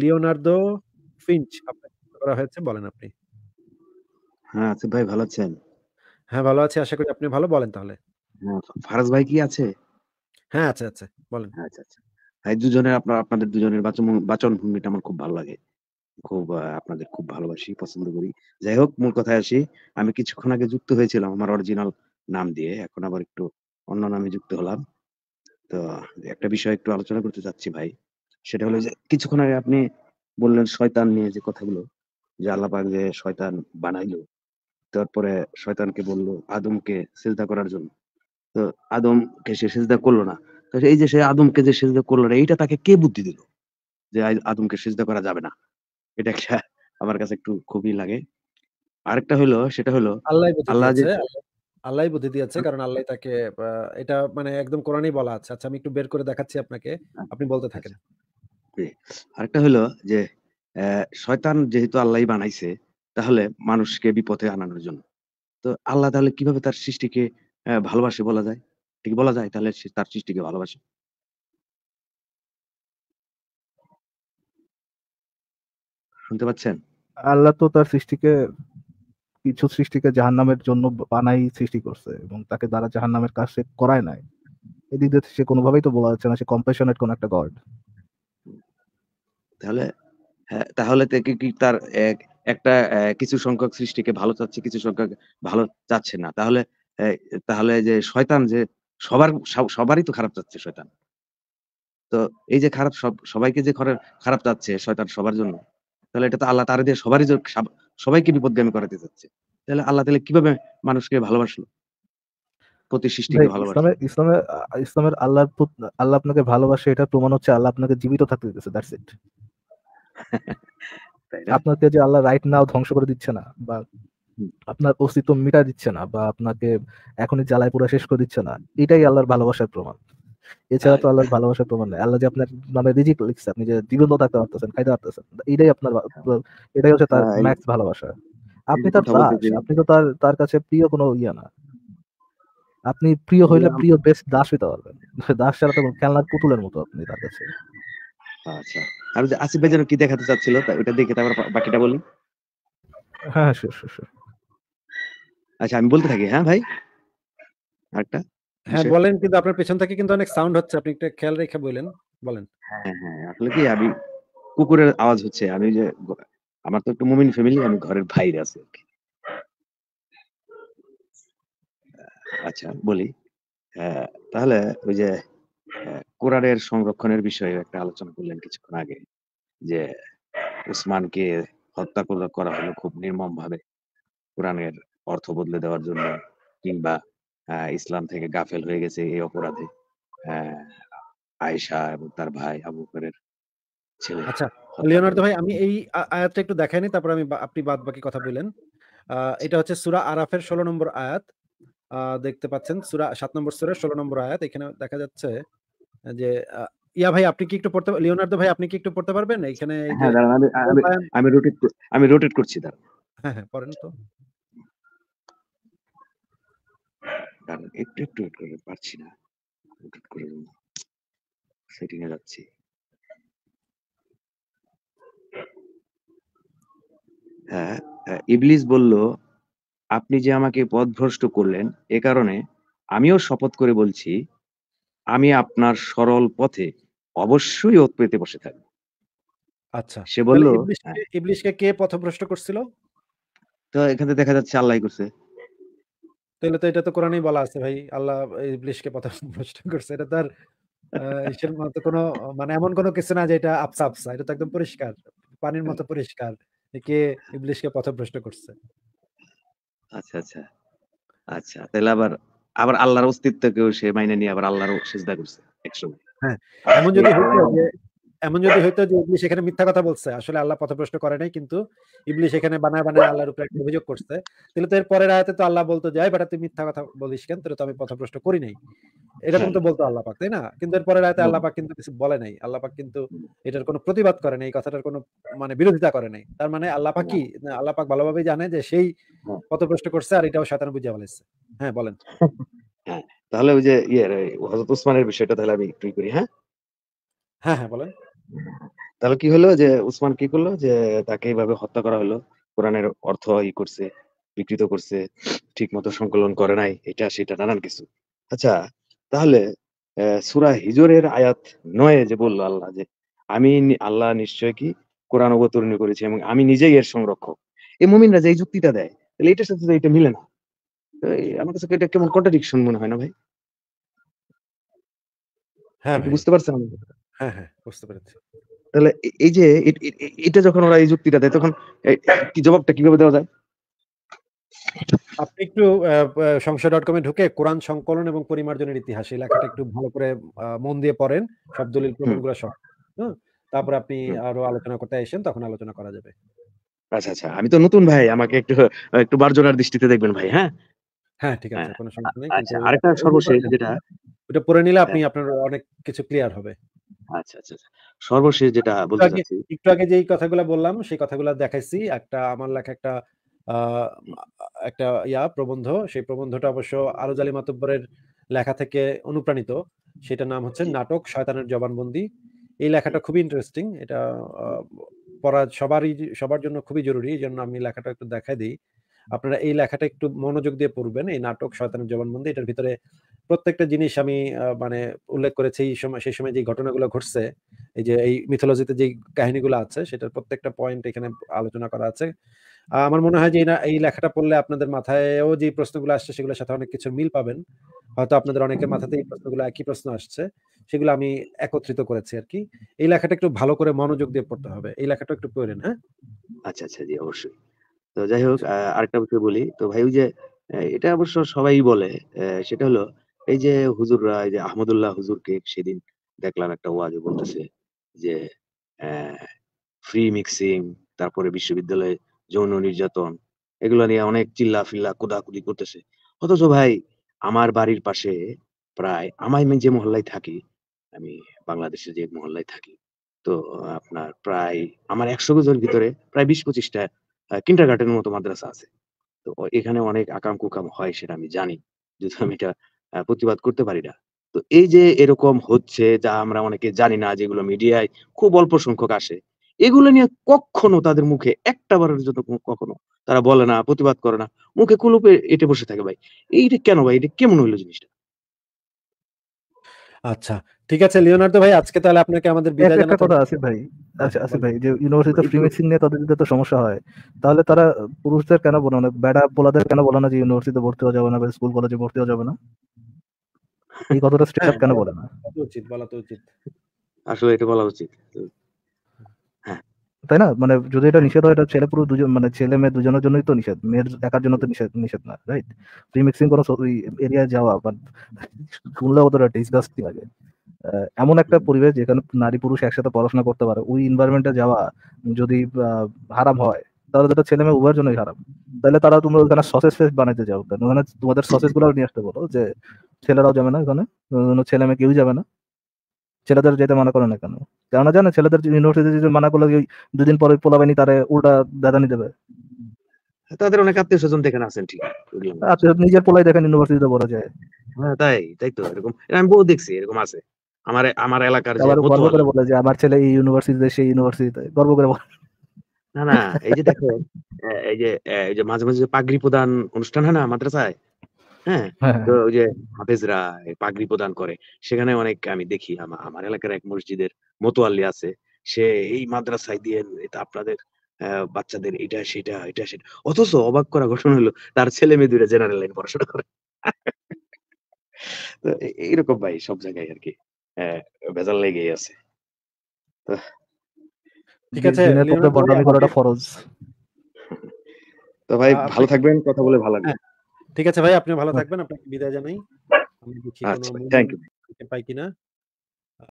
Leonardo Finch হয়েছে বলেন আপনি হ্যাঁ আচ্ছা, ভাই ভালো আছেন হ্যাঁ ভালো আশা করি আপনি ভালো বলেন তাহলে হ্যাঁ, ফারাজ ভাই কি আছে হ্যাঁ আছে আছে বলেন হ্যাঁ, আচ্ছা আচ্ছা দুজনের আপনার আপনাদের দুজনের বাচন বাচন ভঙ্গিটা আমার খুব ভালো লাগে খুব আপনাদের খুব ভালোবাসি পছন্দ করি যাই হোক মূল কথায় আসি আমি কিছুক্ষণ আগে যুক্ত হয়েছিলাম আমার অরিজিনাল নাম দিয়ে এখন আবার একটু অন্য নামে যুক্ত হলাম তো একটা বিষয় একটু আলোচনা করতে চাচ্ছি ভাই সেটা হলো যে কিছুক্ষণ আগে আপনি বললেন শয়তান নিয়ে যে কথাগুলো যে আল্লাপাক যে শয়তান বানাইলো তারপরে শয়তানকে বললো আদমকে সেজদা করার জন্য তো আদমকে সে সেজদা করলো না তো এই যে সে আদমকে যে সেজদা করলো না এইটা তাকে কে বুদ্ধি দিল যে আদমকে সেজদা করা যাবে না এটা একটা আমার কাছে একটু খুবই লাগে আরেকটা হলো সেটা হলো আল্লাহ আল্লাহ যে আল্লাহ বুদ্ধি দিয়েছে কারণ আল্লাহ তাকে এটা মানে একদম কোরআনই বলা আছে আচ্ছা আমি একটু বের করে দেখাচ্ছি আপনাকে আচ্ছা, আপনি বলতে থাকেন আচ্ছা। আরেকটা হলো যে শয়তান যেহেতু আল্লাহ বানাইছে তাহলে মানুষকে বিপথে আনানোর জন্য তো আল্লাহ তাহলে কিভাবে তার সৃষ্টিকে ভালোবাসে বলা যায় ঠিক বলা যায় তাহলে তার সৃষ্টিকে ভালোবাসে শুনতে পাচ্ছেন আল্লাহ তো তার সৃষ্টিকে কিছু সৃষ্টিকে জাহান্নামের জন্য বানাই সৃষ্টি করছে এবং তাকে দ্বারা জাহান্নামের কাজ সে করায় নাই এদিক দিয়ে সে কোনোভাবেই তো বলা যাচ্ছে না সে কম্পেশনেট কোন একটা গড তাহলে হ্যাঁ তাহলে তাকে কি তার এক একটা কিছু সংখ্যক সৃষ্টিকে ভালো চাচ্ছে কিছু সংখ্যক ভালো চাচ্ছে না তাহলে তাহলে যে শয়তান যে সবার সবারই তো খারাপ চাচ্ছে শয়তান তো এই যে খারাপ সব সবাইকে যে খারাপ চাচ্ছে শয়তান সবার জন্য তাহলে এটা তো আল্লাহ তারা দিয়ে সবারই সবাইকে বিপদগামী করাতে চাচ্ছে তাহলে আল্লাহ তাহলে কিভাবে মানুষকে ভালোবাসলো প্রমাণ হচ্ছে আল্লাহ আপনাকে জীবিত আপনাকে যে আল্লাহ রাইট নাও ধ্বংস করে দিচ্ছে না বা আপনার অস্তিত্ব মিটা দিচ্ছে না বা আপনাকে এখনই জ্বালায় পুরা শেষ করে দিচ্ছে না এটাই আল্লাহর ভালোবাসার প্রমাণ এছাড়া তো আল্লাহর ভালোবাসার প্রমাণ নাই আল্লাহ যে আপনার নামে রিজিক লিখছে আপনি যে জীবন থাকতে পারতেছেন খাইতে পারতেছেন এটাই আপনার হ্যাঁ। এটাই হচ্ছে তার ম্যাক্স ভালোবাসা আপনি তার আপনি তো তার তার কাছে প্রিয় কোনো ইয়া না আপনি প্রিয় হইলে প্রিয় বেস্ট দাস হইতে পারবেন দাস ছাড়া তো খেলনার পুতুলের মতো আপনি তার কাছে আচ্ছা আর যে আসিফ ভাই যেন কি দেখাতে চাচ্ছিল ওটা দেখে তারপর বাকিটা বলি হ্যাঁ শিওর শিওর আচ্ছা আমি বলতে থাকি হ্যাঁ ভাই আরেকটা হ্যাঁ বলেন কিন্তু আপনার পেছন থেকে কিন্তু অনেক সাউন্ড হচ্ছে আপনি একটা খেয়াল রেখে বলেন বলেন হ্যাঁ হ্যাঁ আসলে কি আমি কুকুরের আওয়াজ হচ্ছে আমি যে আমার তো একটু মুমিন ফ্যামিলি আমি ঘরের বাইরে আছি আচ্ছা বলি হ্যাঁ, তাহলে ওই যে হ্যাঁ, কোরআনের সংরক্ষণের বিষয়ে একটা আলোচনা করলেন কিছুক্ষণ আগে যে উসমানকে হত্যা করা হলো খুব নির্মম ভাবে কোরআনের অর্থ বদলে দেওয়ার জন্য কিংবা ইসলাম থেকে গাফেল হয়ে গেছে এই অপরাধে আয়েশা এবং তার ভাই আবু বকরের ছেলে আচ্ছা লিওনার্দো ভাই আমি এই আয়াতটা একটু দেখাইনি তারপর আমি আপনি বাদ বাকি কথা বলেন এটা হচ্ছে সুরা আরাফের ষোলো নম্বর আয়াত দেখতে পাচ্ছেন সুরা সাত নম্বর সুরা ষোলো নম্বর আয়াত এখানে দেখা যাচ্ছে যে ইয়া ভাই আপনি কি একটু পড়তে লিওনার্দো ভাই আপনি কি একটু পড়তে পারবেন এখানে হ্যাঁ, আমি রোটেট আমি রোটেট করছি দাঁড়ান হ্যাঁ হ্যাঁ পড়েন তো কারণ একটু একটু ওয়েট করে পারছি না ওয়েট করে সেটিং এ যাচ্ছি হ্যাঁ, হ্যাঁ ইবলিস বলল আপনি যে আমাকে পথভ্রষ্ট করলেন এ কারণে আমিও শপথ করে বলছি আমি আপনার সরল পথে অবশ্যই ওত পেতে বসে থাকব আচ্ছা সে বলল ইবলিসকে হ্যাঁ। কে পথভ্রষ্ট করছিল তো এখানে দেখা যাচ্ছে আল্লাহ করছে তাহলে তো এটা তো কোরআনেই বলা আছে ভাই আল্লাহ ইবলিশকে পথ ভ্রষ্ট করছে এটা তার ঈশ্বর মতো কোনো মানে এমন কোনো কিছু না যে এটা আপসা আপসা এটা তো একদম পরিষ্কার পানির মতো হ্যাঁ। পরিষ্কার কে ইবলিশকে ভ্রষ্ট করছে আচ্ছা আচ্ছা আচ্ছা তাহলে আবার আবার আল্লাহর অস্তিত্বকেও সে মাইনে নিয়ে আবার আল্লাহর সেজদা করছে একসময় হ্যাঁ এমন যদি হতো যে এমন যদি হয়তো যে ইবলিশ এখানে মিথ্যা কথা বলছে আসলে আল্লাহ পথপ্রশ্ন করে নাই কিন্তু ইবলিশ এখানে বানায় বানায় আল্লাহর উপরে একটা অভিযোগ করছে তাহলে তো এর পরের আয়াতে তো আল্লাহ বলতো যে বেটা তুই মিথ্যা কথা বলিস কেন তো আমি পথপ্রশ্ন করি নাই এরকম তো বলতো আল্লাহ পাক তাই না কিন্তু এর পরের আয়াতে আল্লাহ পাক কিন্তু কিছু বলে নাই আল্লাহ পাক কিন্তু এটার কোনো প্রতিবাদ করে নাই এই কথাটার কোনো মানে বিরোধিতা করে নাই তার মানে আল্লাহ পাক কি আল্লাহ পাক ভালোভাবেই জানে যে সেই পথপ্রশ্ন করছে আর এটাও শয়তান বুঝে ফেলেছে হ্যাঁ বলেন হ্যাঁ, তাহলে ওই যে ইয়ে হযরত উসমানের বিষয়টা তাহলে আমি একটু করি হ্যাঁ হ্যাঁ হ্যাঁ বলেন তাহলে কি হলো যে উসমান কি করলো যে তাকে এইভাবে হত্যা করা হলো কোরআনের অর্থ ই করছে বিকৃত করছে ঠিক মতো সংকলন করে নাই এটা সেটা নানান কিছু আচ্ছা তাহলে সুরা হিজরের আয়াত নয় যে বললো আল্লাহ যে আমি আল্লাহ নিশ্চয় কি কোরআন অবতরণী করেছি এবং আমি নিজেই এর সংরক্ষক এই মমিনরা যে এই যুক্তিটা দেয় তাহলে এটার সাথে এটা মিলে না আমার কাছে এটা কেমন কন্ট্রাডিকশন মনে হয় না ভাই হ্যাঁ বুঝতে পারছেন হ্যাঁ হ্যাঁ বুঝতে পেরেছি তাহলে এই যে এটা যখন ওরা এই যুক্তিটা দেয় তখন কি জবাবটা কিভাবে দেওয়া যায় আপনি একটু সংশয় ডট কমে ঢুকে কোরআন সংকলন এবং পরিমার্জনের ইতিহাস এই লেখাটা একটু ভালো করে মন দিয়ে পড়েন সব দলিল প্রমাণগুলো সহ তারপর আপনি আরো আলোচনা করতে আসেন তখন আলোচনা করা যাবে আচ্ছা আচ্ছা আমি তো নতুন ভাই আমাকে একটু একটু বার্জনার দৃষ্টিতে দেখবেন ভাই হ্যাঁ হ্যাঁ ঠিক আছে হ্যাঁ, কোনো সমস্যা নেই আচ্ছা, আরেকটা সর্বশেষ হ্যাঁ, যেটা ওটা পড়ে নিলে হ্যাঁ। আপনি আপনার অনেক কিছু ক্লিয়ার হবে আচ্ছা, আচ্ছা আচ্ছা সর্বশেষ যেটা বলতে একটু আগে যেই কথাগুলো বললাম সেই কথাগুলো দেখাইছি একটা আমার লেখা একটা একটা ইয়া প্রবন্ধ সেই প্রবন্ধটা অবশ্য মাতব্বরের লেখা থেকে অনুপ্রাণিত সেটার নাম হচ্ছে নাটক শয়তানের জবানবন্দি এই লেখাটা খুবই ইন্টারেস্টিং এটা পড়া সবারই সবার জন্য খুবই জরুরি এই জন্য আমি লেখাটা একটু দেখাই দিই আপনারা এই লেখাটা একটু মনোযোগ দিয়ে পড়বেন এই নাটক শয়তানের জবানবন্দি এটার ভিতরে প্রত্যেকটা জিনিস আমি মানে উল্লেখ করেছি এই সময় সেই সময় যে ঘটনাগুলো ঘটছে এই যে এই মিথোলজিতে যে কাহিনীগুলো আছে সেটার প্রত্যেকটা পয়েন্ট এখানে আলোচনা করা আছে আমার মনে হয় যে এই লেখাটা পড়লে আপনাদের মাথায়ও যে প্রশ্নগুলো আসছে সেগুলোর সাথে অনেক কিছু মিল পাবেন হয়তো আপনাদের অনেকের মাথাতে এই প্রশ্নগুলো একই প্রশ্ন আসছে সেগুলো আমি একত্রিত করেছি আর কি এই লেখাটা একটু ভালো করে মনোযোগ দিয়ে পড়তে হবে এই লেখাটা একটু পড়েন হ্যাঁ আচ্ছা আচ্ছা জি অবশ্যই তো যাই হোক আরেকটা বলি তো ভাই যে এটা অবশ্য সবাই বলে সেটা হলো এই যে হুজুররা এই যে আহমদুল্লাহ হুজুরকে সেদিন দেখলাম একটা ওয়াজে বলতেছে যে ফ্রি মিক্সিং তারপরে বিশ্ববিদ্যালয়ে যৌন নির্যাতন এগুলো নিয়ে অনেক চিল্লা ফিল্লা কুদাকুদি করতেছে অথচ ভাই আমার বাড়ির পাশে প্রায় আমার যে মহল্লায় থাকি আমি বাংলাদেশে যে মহল্লায় থাকি তো আপনার প্রায় আমার একশো গজের ভিতরে প্রায় বিশ পঁচিশটা কিন্ডার গার্ডেনের মতো মাদ্রাসা আছে তো এখানে অনেক আকাম কুকাম হয় সেটা আমি জানি যদি আমি এটা প্রতিবাদ করতে পারি না তো এই যে এরকম হচ্ছে যা আমরা অনেকে জানি না যেগুলো মিডিয়ায় খুব অল্প সংখ্যক আসে এগুলো নিয়ে কখনো তাদের মুখে একটা বারের জন্য কখনো তারা বলে না প্রতিবাদ করে না মুখে কুলুপে এটে বসে থাকে ভাই এইটা কেন ভাই এটা কেমন হইলো জিনিসটা আচ্ছা ঠিক আছে লিওনার্দো ভাই আজকে তাহলে আপনাকে আমাদের বিদায় জানাতে কথা আছে ভাই আচ্ছা আছে ভাই যে ইউনিভার্সিটি অফ মিক্সিং নিয়ে তাদের যদি তো সমস্যা হয় তাহলে তারা পুরুষদের কেন বলে না বেড়া মানে পোলাদের কেন বলে না যে ইউনিভার্সিটিতে ভর্তি হওয়া যাবে না বা স্কুল কলেজে ভর্তি হওয়া যাবে না এই কথাটা স্ট্রেট হ্যাঁ, আপ কেন বলে না উচিত বলা তো উচিত আসলে এটা বলা উচিত হ্যাঁ। তাই না মানে যদি এটা নিষেধ হয় এটা ছেলে পুরো দুজন মানে ছেলে মেয়ে দুজনের জন্যই তো নিষেধ মেয়ের একার জন্য তো নিষেধ নিষেধ না রাইট প্রি মিক্সিং কোনো এরিয়ায় যাওয়া বাট শুনলে ওদের ডিসগাস্টিং লাগে এমন একটা পরিবেশ যেখানে নারী পুরুষ একসাথে পড়াশোনা করতে পারে ওই এনভায়রনমেন্টে যাওয়া যদি হারাম হয় তাহলে দুটো ছেলে মেয়ে উভয়ের জন্যই খারাপ তাহলে তারা তোমরা ওখানে সসেস ফেস বানাইতে যাও কেন ওখানে তোমাদের সসেস গুলো নিয়ে আসতে বলো যে ছেলেরাও যাবে না ওখানে ছেলে মেয়ে কেউ যাবে না ছেলেদের যেতে মানা করে না কেন কেননা জানে ছেলেদের ইউনিভার্সিটিতে মানা করলে দুদিন পরে পোলাবাহিনী তারে উল্টা দাদানি দেবে তাদের অনেক আত্মীয় স্বজন দেখেন আসেন ঠিক আছে নিজের পোলাই দেখেন ইউনিভার্সিটিতে বড় যায় হ্যাঁ তাই তাই তো এরকম আমি বহু দেখছি এরকম আছে আমার আমার এলাকার গর্ব করে বলে যে আমার ছেলে এই ইউনিভার্সিটিতে সেই ইউনিভার্সিটিতে গর্ব করে বলে না না এই যে দেখো এই যে এই যে মাঝে মাঝে পাগড়ি প্রদান অনুষ্ঠান হয় না মাদ্রাসায় হ্যাঁ, হ্যাঁ তো হ্যাঁ। ওই যে হাফেজরা পাগড়ি প্রদান করে সেখানে অনেক আমি দেখি আমার এলাকার এক মসজিদের মতোয়াল্লি আছে সে এই মাদ্রাসায় দিয়ে এটা আপনাদের বাচ্চাদের এটা সেটা এটা সেটা অথচ অবাক করা ঘটনা হলো তার ছেলে মেয়ে দুইটা জেনারেল লাইন পড়াশোনা করে তো এইরকম ভাই সব জায়গায় আর কি ভেজাল লেগেই আছে ঠিক আছে বর্ণনা করাটা ফরজ তো ভাই ভালো থাকবেন কথা বলে ভালো লাগবে হ্যাঁ, ঠিক আছে ভাই আপনি ভালো হ্যাঁ। থাকবেন আপনাকে বিদায় জানাই আমি দেখি কোনো পাই কিনা